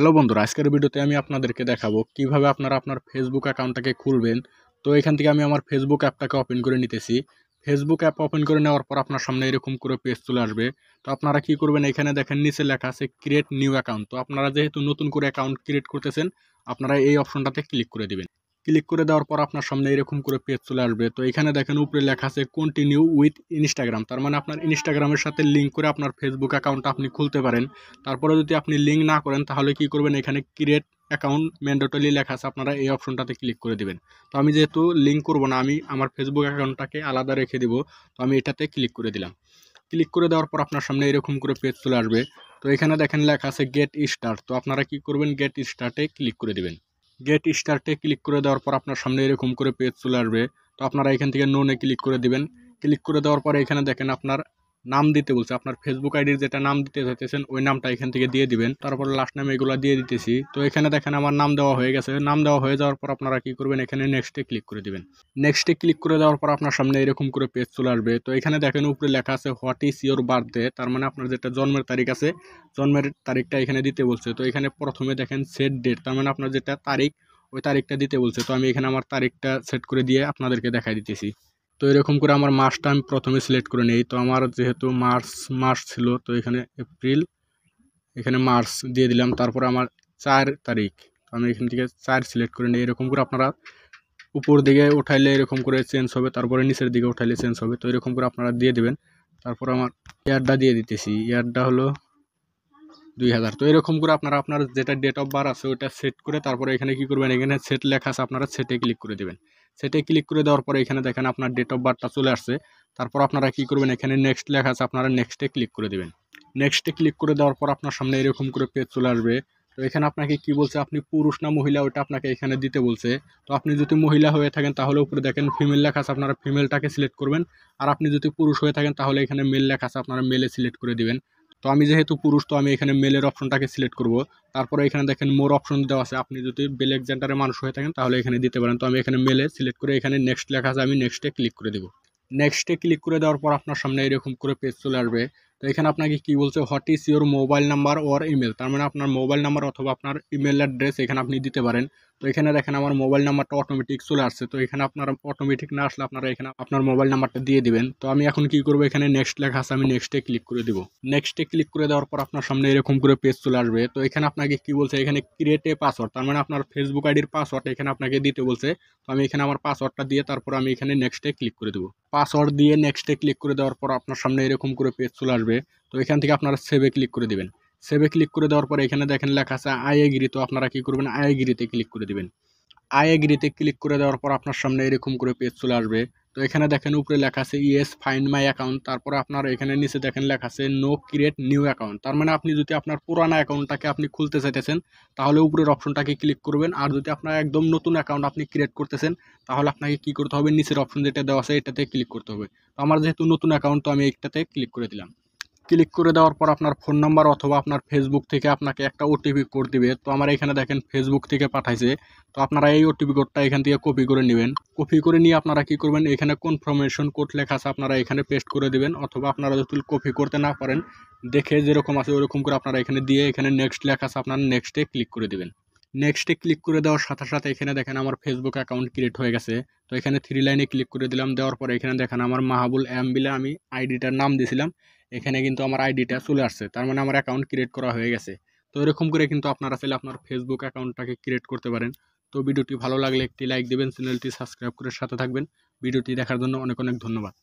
hello বন্ধুরা আজকের ভিডিওতে আমি আপনাদেরকে দেখাবো কিভাবে আপনারা আপনার ফেসবুক অ্যাকাউন্টটাকে খুলবেন তো এখান থেকে আমি আমার ফেসবুক অ্যাপটাকে ওপেন করে নিতেছি ফেসবুক অ্যাপ ওপেন করে নেওয়ার পর আপনার সামনে এরকম করে পেজ চলে আসবে তো আপনারা কি করবেন এখানে দেখেন নিচে লেখা আছে ক্রিয়েট নিউ অ্যাকাউন্ট তো আপনারা যেহেতু নতুন করে অ্যাকাউন্ট ক্রিয়েট করতেছেন আপনারা এই অপশনটাতে ক্লিক করে দেবেন ক্লিক করে দেওয়ার পর আপনার সামনে এরকম করে পেজ চলে আসবে তো এখানে দেখেন উপরে লেখা আছে কন্টিনিউ উইথ ইনস্টাগ্রাম তার মানে আপনার ইনস্টাগ্রামের সাথে লিঙ্ক করে আপনার ফেসবুক অ্যাকাউন্ট আপনি খুলতে পারেন তারপরে যদি আপনি লিঙ্ক না করেন তাহলে কি করবেন এখানে ক্রিয়েট অ্যাকাউন্ট ম্যান্ডেটরি লেখা আছে আপনারা এই অপশনটাতে ক্লিক করে দিবেন তো আমি যেহেতু লিঙ্ক করব না আমি আমার ফেসবুক অ্যাকাউন্টটাকে আলাদা রেখে দিব তো আমি এটাতে ক্লিক করে দিলাম ক্লিক করে দেওয়ার পর আপনার সামনে এরকম করে পেজ চলে আসবে তো এখানে দেখেন লেখা আছে গেট স্টার্ট তো আপনারা কি করবেন গেট স্টার্টে ক্লিক করে দিবেন গেট স্টার্টে ক্লিক করে দেওয়ার পর আপনার সামনে এরকম করে পেজ চলে আসবে তো আপনারা এখান থেকে নোনে ক্লিক করে দিবেন ক্লিক করে দেওয়ার পর এখানে দেখেন আপনার নাম দিতে বলছে আপনার ফেসবুক আইডির যেটা নাম দিতে চাইতেছেন ওই নামটা এখান থেকে দিয়ে দিবেন তারপর লাস্ট নাম এগুলো দিয়ে দিতেছি তো এখানে দেখেন আমার নাম দেওয়া হয়ে গেছে নাম দেওয়া হয়ে যাওয়ার পর আপনারা কি করবেন এখানে নেক্সটে ক্লিক করে দিবেন নেক্সটে ক্লিক করে দেওয়ার পর আপনার সামনে এরকম করে পেজ চলে আসবে তো এখানে দেখেন উপরে লেখা আছে হোয়াট ইজ ইয়োর বার্থডে তার মানে আপনার যেটা জন্মের তারিখ আছে জন্মের তারিখটা এখানে দিতে বলছে তো এখানে প্রথমে দেখেন সেট ডেট তার মানে আপনার যেটা তারিখ ওই তারিখটা দিতে বলছে তো আমি এখানে আমার তারিখটা সেট করে দিয়ে আপনাদেরকে দেখাই দিতেছি তো এরকম করে আমার মাসটা আমি প্রথমে সিলেক্ট করে নিই তো আমার যেহেতু মার্চ মাস ছিল তো এখানে এপ্রিল এখানে মার্চ দিয়ে দিলাম তারপর আমার চার তারিখ আমি এখান থেকে চার সিলেক্ট করে নিই এরকম করে আপনারা উপর দিকে উঠাইলে এরকম করে চেঞ্জ হবে তারপরে নিচের দিকে উঠাইলে চেঞ্জ হবে তো এরকম করে আপনারা দিয়ে দেবেন তারপর আমার ইয়ারটা দিয়ে দিতেছি ইয়ারটা হলো দুই হাজার তো এরকম করে আপনারা আপনার যেটা ডেট অফ বার আছে ওটা সেট করে তারপরে এখানে কি করবেন এখানে সেট লেখা আছে আপনারা সেটে ক্লিক করে দেবেন সেটাই ক্লিক করে দেওয়ার পরে এখানে দেখেন আপনার ডেট অফ বার্থটা চলে আসছে তারপর আপনারা কি করবেন এখানে নেক্সট লেখা আছে আপনারা নেক্সটে ক্লিক করে দেবেন নেক্সটে ক্লিক করে দেওয়ার পর আপনার সামনে এরকম করে পেজ চলে আসবে তো এখানে আপনাকে কি বলছে আপনি পুরুষ না মহিলা ওটা আপনাকে এখানে দিতে বলছে তো আপনি যদি মহিলা হয়ে থাকেন তাহলে উপরে দেখেন ফিমেল লেখা আছে আপনারা ফিমেলটাকে সিলেক্ট করবেন আর আপনি যদি পুরুষ হয়ে থাকেন তাহলে এখানে মেল লেখা আছে আপনারা মেলে সিলেক্ট করে দেবেন তো আমি যেহেতু পুরুষ তো আমি এখানে মেলের অপশনটাকে সিলেক্ট করব তারপরে এখানে দেখেন মোর অপশন দেওয়া আছে আপনি যদি ব্ল্যাক জেন্ডারে মানুষ হয়ে থাকেন তাহলে এখানে দিতে পারেন তো আমি এখানে মেলে সিলেক্ট করে এখানে নেক্সট লেখা আছে আমি নেক্সটে ক্লিক করে দেবো নেক্সটে ক্লিক করে দেওয়ার পর আপনার সামনে এরকম করে পেজ চলে আসবে তো এখানে আপনাকে কি বলছে what is your mobile number or email তার মানে আপনার মোবাইল নাম্বার অথবা আপনার ইমেল অ্যাড্রেস এখানে আপনি দিতে পারেন তো এখানে দেখেন আমার মোবাইল নাম্বারটা অটোমেটিক চলে আসছে তো এখানে আপনার অটোমেটিক না আসলে আপনারা এখানে আপনার মোবাইল নাম্বারটা দিয়ে দিবেন তো আমি এখন কি করবো এখানে নেক্সট লেখা আছে আমি নেক্সটে ক্লিক করে দিব নেক্সটে ক্লিক করে দেওয়ার পর আপনার সামনে এরকম করে পেজ চলে আসবে তো এখানে আপনাকে কি বলছে এখানে ক্রিয়েট এ পাসওয়ার্ড তার মানে আপনার ফেসবুক আইডির পাসওয়ার্ড এখানে আপনাকে দিতে বলছে তো আমি এখানে আমার পাসওয়ার্ডটা দিয়ে তারপর আমি এখানে নেক্সটে ক্লিক করে দেবো পাসওয়ার্ড দিয়ে নেক্সটে ক্লিক করে দেওয়ার পর আপনার সামনে এরকম করে পেজ চলে আসবে তো এখান থেকে আপনারা সেভে ক্লিক করে দেবেন সেভে ক্লিক করে দেওয়ার পরে এখানে দেখেন লেখা আছে আয় এগ্রি তো আপনারা কী করবেন আয় এগ্রিতে ক্লিক করে দেবেন আয় এগ্রিতে ক্লিক করে দেওয়ার পর আপনার সামনে এরকম করে পেজ চলে আসবে তো এখানে দেখেন উপরে লেখা আছে ইয়েস ফাইন্ড মাই অ্যাকাউন্ট তারপরে আপনার এখানে নিচে দেখেন লেখা আছে নো ক্রিয়েট নিউ অ্যাকাউন্ট তার মানে আপনি যদি আপনার পুরানো অ্যাকাউন্টটাকে আপনি খুলতে চাইতেছেন তাহলে উপরের অপশনটাকে ক্লিক করবেন আর যদি আপনার একদম নতুন অ্যাকাউন্ট আপনি ক্রিয়েট করতেছেন তাহলে আপনাকে কি করতে হবে নিচের অপশন যেটা দেওয়া আছে এটাতে ক্লিক করতে হবে তো আমার যেহেতু নতুন অ্যাকাউন্ট তো আমি এইটাতে ক্লিক করে দিলাম ক্লিক করে দেওয়ার পর আপনার ফোন নাম্বার অথবা আপনার ফেসবুক থেকে আপনাকে একটা ওটিপি কোড দিবে তো আমার এখানে দেখেন ফেসবুক থেকে পাঠাইছে তো আপনারা এই ওটিপি কোডটা এখান থেকে কপি করে নেবেন কপি করে নিয়ে আপনারা কি করবেন এখানে কনফার্মেশন কোড লেখা আছে আপনারা এখানে পেস্ট করে দিবেন অথবা আপনারা যদি কপি করতে না পারেন দেখে যেরকম আছে ওরকম করে আপনারা এখানে দিয়ে এখানে নেক্সট লেখা আছে আপনারা নেক্সটে ক্লিক করে দিবেন নেক্সটে ক্লিক করে দেওয়ার সাথে সাথে এখানে দেখেন আমার ফেসবুক অ্যাকাউন্ট ক্রিয়েট হয়ে গেছে তো এখানে থ্রি লাইনে ক্লিক করে দিলাম দেওয়ার পর এখানে দেখেন আমার মাহাবুল বিলে আমি আইডিটার নাম দিয়েছিলাম এখানে কিন্তু আমার আইডিটা চলে আসছে তার মানে আমার অ্যাকাউন্ট ক্রিয়েট করা হয়ে গেছে তো এরকম করে কিন্তু আপনারা চাইলে আপনার ফেসবুক অ্যাকাউন্টটাকে ক্রিয়েট করতে পারেন তো ভিডিওটি ভালো লাগলে একটি লাইক দেবেন চ্যানেলটি সাবস্ক্রাইব করে সাথে থাকবেন ভিডিওটি দেখার জন্য অনেক অনেক ধন্যবাদ